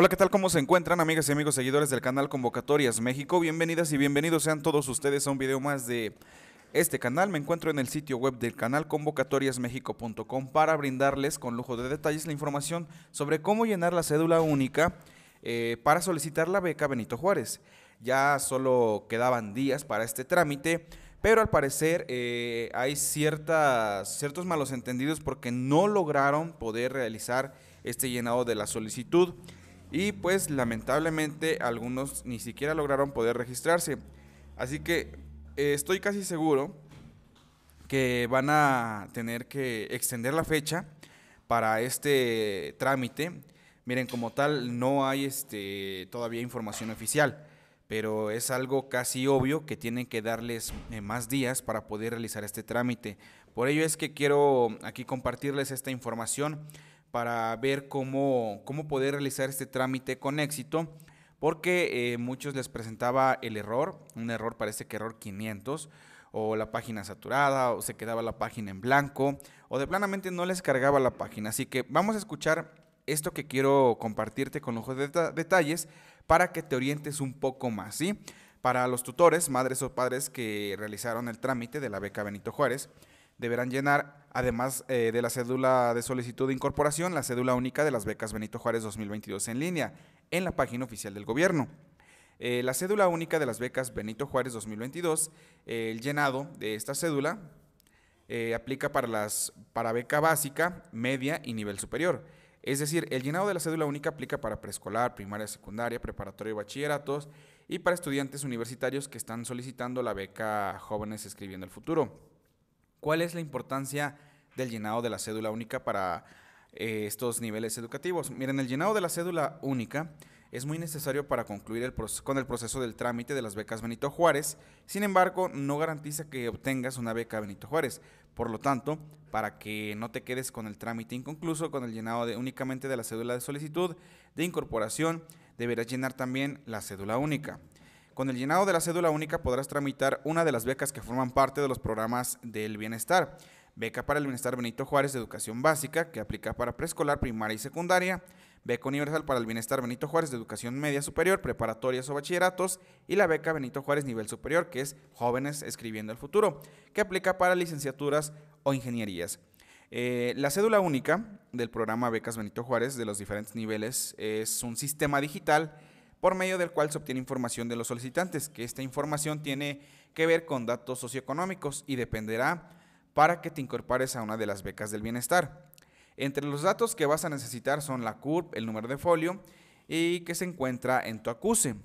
Hola, ¿qué tal? ¿Cómo se encuentran, amigas y amigos seguidores del canal Convocatorias México? Bienvenidas y bienvenidos sean todos ustedes a un video más de este canal. Me encuentro en el sitio web del canal convocatoriasmexico.com para brindarles con lujo de detalles la información sobre cómo llenar la cédula única eh, para solicitar la beca Benito Juárez. Ya solo quedaban días para este trámite. Pero al parecer eh, hay ciertas, ciertos malos entendidos porque no lograron poder realizar este llenado de la solicitud y pues lamentablemente algunos ni siquiera lograron poder registrarse. Así que eh, estoy casi seguro que van a tener que extender la fecha para este trámite. Miren, como tal no hay este todavía información oficial, pero es algo casi obvio que tienen que darles eh, más días para poder realizar este trámite. Por ello es que quiero aquí compartirles esta información para ver cómo, poder realizar este trámite con éxito, porque eh, muchos les presentaba el error, un error parece que error 500, o la página saturada, o se quedaba la página en blanco, o de planamente no les cargaba la página. Así que vamos a escuchar esto que quiero compartirte con de detalles para que te orientes un poco más, ¿sí? Para los tutores, madres o padres que realizaron el trámite de la beca Benito Juárez, deberán llenar, además eh, de la cédula de solicitud de incorporación, la cédula única de las becas Benito Juárez 2022 en línea, en la página oficial del gobierno. Eh, la cédula única de las becas Benito Juárez 2022, eh, el llenado de esta cédula aplica para, las, para beca básica, media y nivel superior. Es decir, el llenado de la cédula única aplica para preescolar, primaria, secundaria, preparatoria y bachilleratos y para estudiantes universitarios que están solicitando la beca Jóvenes Escribiendo el Futuro. ¿Cuál es la importancia del llenado de la cédula única para eh, estos niveles educativos? Miren, el llenado de la cédula única es muy necesario para concluir con el proceso del trámite de las becas Benito Juárez, sin embargo, no garantiza que obtengas una beca Benito Juárez. Por lo tanto, para que no te quedes con el trámite inconcluso, con el llenado únicamente de la cédula de solicitud de incorporación, deberás llenar también la cédula única. Con el llenado de la cédula única podrás tramitar una de las becas que forman parte de los programas del bienestar. Beca para el Bienestar Benito Juárez de Educación Básica, que aplica para preescolar, primaria y secundaria. Beca Universal para el Bienestar Benito Juárez de Educación Media Superior, preparatorias o bachilleratos. Y la Beca Benito Juárez Nivel Superior, que es Jóvenes Escribiendo el Futuro, que aplica para licenciaturas o ingenierías. Eh, la cédula única del programa Becas Benito Juárez de los diferentes niveles es un sistema digital por medio del cual se obtiene información de los solicitantes, que esta información tiene que ver con datos socioeconómicos y dependerá para que te incorpores a una de las becas del bienestar. Entre los datos que vas a necesitar son la CURP, el número de folio y que se encuentra en tu acuse.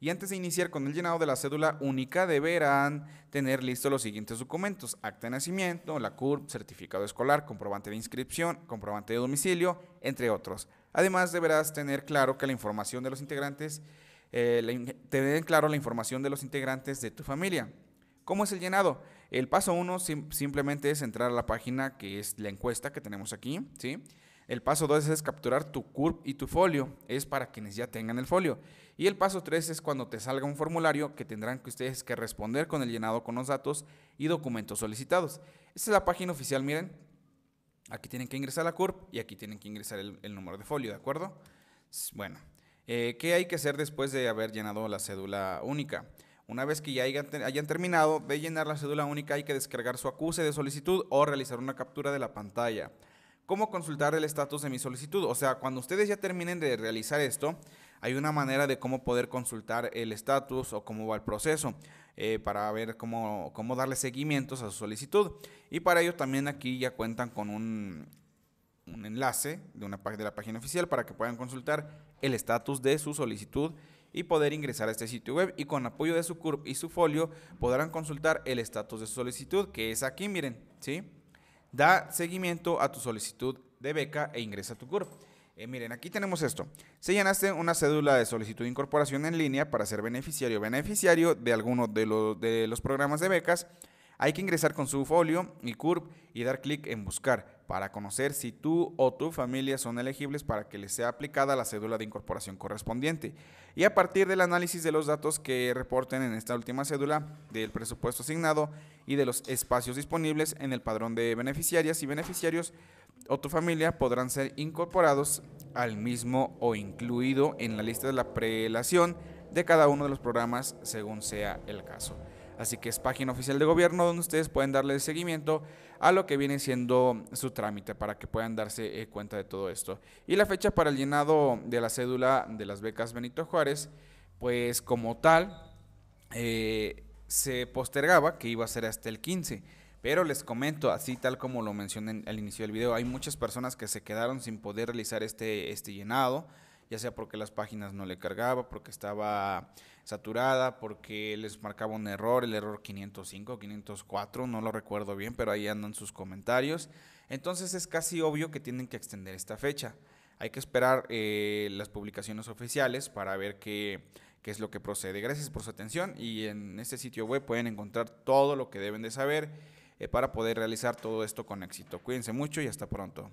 Y antes de iniciar con el llenado de la cédula única, deberán tener listos los siguientes documentos: acta de nacimiento, la CURP, certificado escolar, comprobante de inscripción, comprobante de domicilio, entre otros. Además, deberás tener claro que la información de los integrantes, eh, tener claro la información de los integrantes de tu familia. ¿Cómo es el llenado? El paso 1 simplemente es entrar a la página que es la encuesta que tenemos aquí, ¿sí? El paso 2 es capturar tu CURP y tu folio, es para quienes ya tengan el folio. Y el paso 3 es cuando te salga un formulario que tendrán que ustedes que responder con el llenado con los datos y documentos solicitados. Esta es la página oficial, miren, Aquí tienen que ingresar la CURP y aquí tienen que ingresar el, número de folio, ¿de acuerdo? Bueno, eh, ¿qué hay que hacer después de haber llenado la cédula única? Una vez que ya hayan, hayan, terminado de llenar la cédula única, hay que descargar su acuse de solicitud o realizar una captura de la pantalla cómo consultar el estatus de mi solicitud. O sea, cuando ustedes ya terminen de realizar esto, hay una manera de cómo poder consultar el estatus o cómo va el proceso eh, para ver cómo, cómo darle seguimientos a su solicitud. Y para ello también aquí ya cuentan con un, enlace de, una, de la página oficial para que puedan consultar el estatus de su solicitud y poder ingresar a este sitio web y con apoyo de su CURP y su folio podrán consultar el estatus de su solicitud que es aquí, miren, ¿sí? Da seguimiento a tu solicitud de beca e ingresa a tu CURP. Eh, miren, aquí tenemos esto. Si llenaste una cédula de solicitud de incorporación en línea para ser beneficiario o beneficiario de alguno de, los de los programas de becas, hay que ingresar con su folio y CURP y dar clic en buscar para conocer si tú o tu familia son elegibles para que les sea aplicada la cédula de incorporación correspondiente. Y a partir del análisis de los datos que reporten en esta última cédula, del presupuesto asignado y de los espacios disponibles en el padrón de beneficiarias y beneficiarios, o tu familia podrán ser incorporados al mismo o incluido en la lista de la prelación de cada uno de los programas según sea el caso. Así que es página oficial de gobierno donde ustedes pueden darle seguimiento a lo que viene siendo su trámite para que puedan darse eh, cuenta de todo esto. Y la fecha para el llenado de la cédula de las becas Benito Juárez, pues como tal, eh, se postergaba que iba a ser hasta el 15. Pero les comento, así tal como lo mencioné al inicio del video, hay muchas personas que se quedaron sin poder realizar este, este llenado ya sea porque las páginas no le cargaba, porque estaba saturada, porque les marcaba un error, el error 505, 504, no lo recuerdo bien, pero ahí andan sus comentarios. Entonces es casi obvio que tienen que extender esta fecha. Hay que esperar eh, las publicaciones oficiales para ver qué es lo que procede. Gracias por su atención y en este sitio web pueden encontrar todo lo que deben de saber eh, para poder realizar todo esto con éxito. Cuídense mucho y hasta pronto.